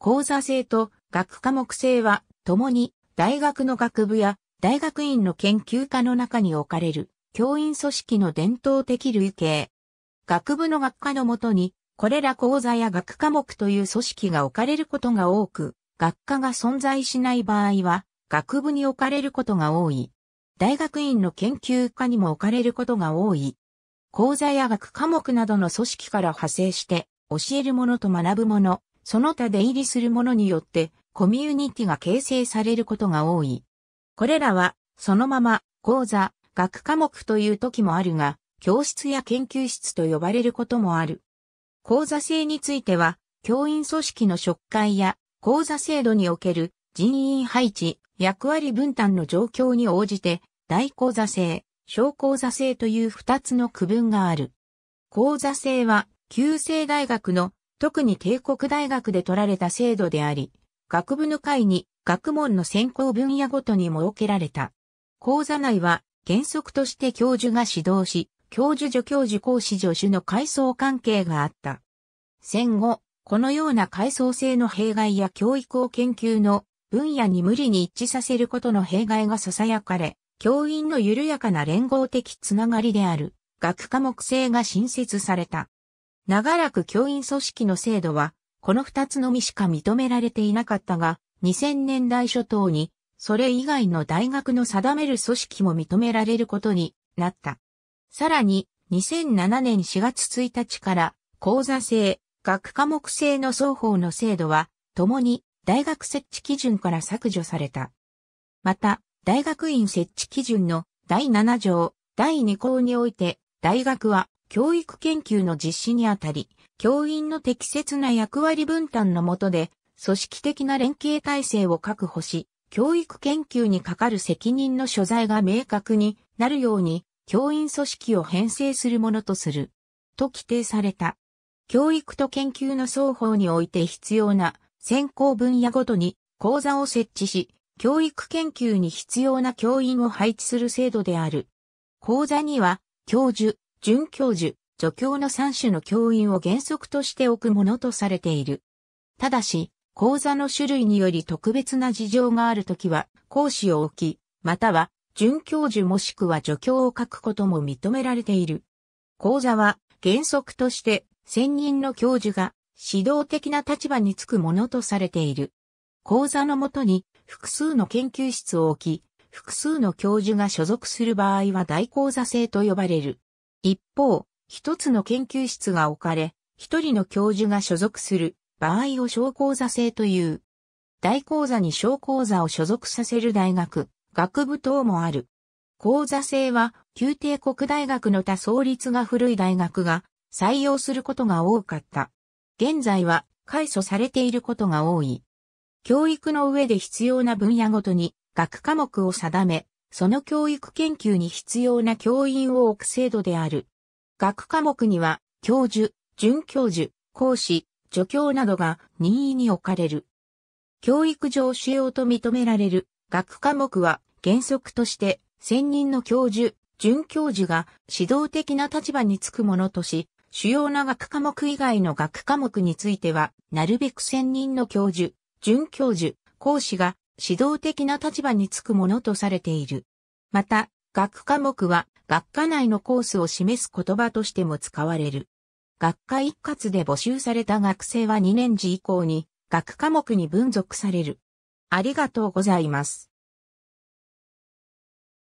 講座制と学科目制は、共に大学の学部や大学院の研究科の中に置かれる教員組織の伝統的類型。学部の学科のもとに、これら講座や学科目という組織が置かれることが多く、学科が存在しない場合は、学部に置かれることが多い。大学院の研究科にも置かれることが多い。講座や学科目などの組織から派生して、教えるものと学ぶもの、その他出入りする者によってコミュニティが形成されることが多い。これらは、そのまま、講座、学科目という時もあるが、教室や研究室と呼ばれることもある。講座制については、教員組織の職会や講座制度における人員配置、役割分担の状況に応じて、大講座制、小講座制という二つの区分がある。講座制は、旧制大学の特に帝国大学で取られた制度であり、学部の会に学問の専攻分野ごとに設けられた。講座内は原則として教授が指導し、教授助教授講師助手の階層関係があった。戦後、このような階層性の弊害や教育を研究の分野に無理に一致させることの弊害が囁かれ、教員の緩やかな連合的つながりである学科目性が新設された。長らく教員組織の制度は、この二つのみしか認められていなかったが、2000年代初頭に、それ以外の大学の定める組織も認められることになった。さらに、2007年4月1日から、講座制、学科目制の双方の制度は、共に大学設置基準から削除された。また、大学院設置基準の第7条、第2項において、大学は教育研究の実施にあたり、教員の適切な役割分担の下で、組織的な連携体制を確保し、教育研究にかかる責任の所在が明確になるように、教員組織を編成するものとする。と規定された。教育と研究の双方において必要な専攻分野ごとに講座を設置し、教育研究に必要な教員を配置する制度である。講座には、教授、准教授、助教の3種の教員を原則としておくものとされている。ただし、講座の種類により特別な事情があるときは、講師を置き、または、准教授もしくは助教を書くことも認められている。講座は、原則として、専任の教授が、指導的な立場につくものとされている。講座のもとに、複数の研究室を置き、複数の教授が所属する場合は大講座制と呼ばれる。一方、一つの研究室が置かれ、一人の教授が所属する場合を小講座制という。大講座に小講座を所属させる大学、学部等もある。講座制は、旧帝国大学の他創立が古い大学が採用することが多かった。現在は、改祖されていることが多い。教育の上で必要な分野ごとに、学科目を定め、その教育研究に必要な教員を置く制度である。学科目には、教授、准教授、講師、助教などが任意に置かれる。教育上主要と認められる学科目は原則として専任の教授、准教授が指導的な立場につくものとし、主要な学科目以外の学科目については、なるべく専任の教授、准教授、講師が指導的な立場につくものとされている。また、学科目は学科内のコースを示す言葉としても使われる。学科一括で募集された学生は2年次以降に学科目に分属される。ありがとうございます。